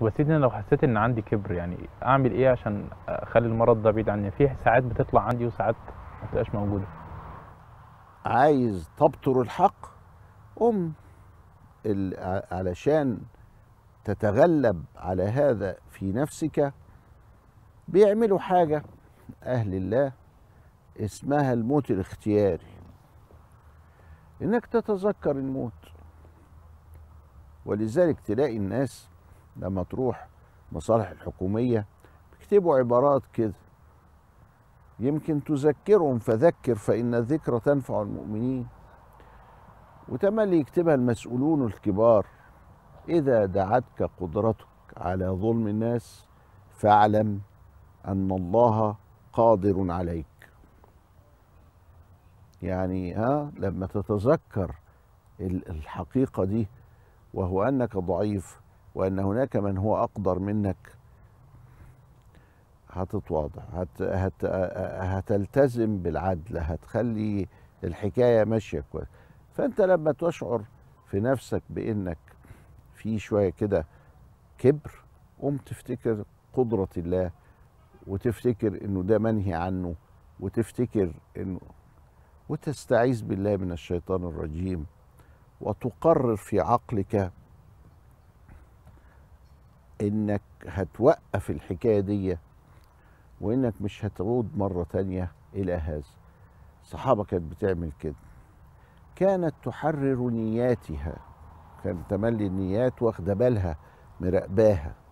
وسيدنا لو حسيت ان عندي كبر يعني اعمل ايه عشان اخلي المرض ده بعيد عني في ساعات بتطلع عندي وساعات ما بتبقاش موجوده عايز تبطر الحق ام علشان تتغلب على هذا في نفسك بيعملوا حاجه اهل الله اسمها الموت الاختياري انك تتذكر الموت ولذلك تلاقي الناس لما تروح مصالح الحكومية بيكتبوا عبارات كده يمكن تذكرهم فذكر فإن الذكرى تنفع المؤمنين وتملي يكتبها المسؤولون الكبار إذا دعتك قدرتك على ظلم الناس فاعلم أن الله قادر عليك يعني ها لما تتذكر الحقيقة دي وهو أنك ضعيف وأن هناك من هو أقدر منك هتتواضع هت هت هتلتزم بالعدل هتخلي الحكاية ماشية كويس فأنت لما تشعر في نفسك بإنك في شوية كده كبر قوم تفتكر قدرة الله وتفتكر إنه ده منهي عنه وتفتكر إنه وتستعيذ بالله من الشيطان الرجيم وتقرر في عقلك انك هتوقف الحكايه دي وانك مش هتعود مره تانيه الى هذا الصحابه كانت بتعمل كده كانت تحرر نياتها كانت تملي النيات واخده بالها مراقباها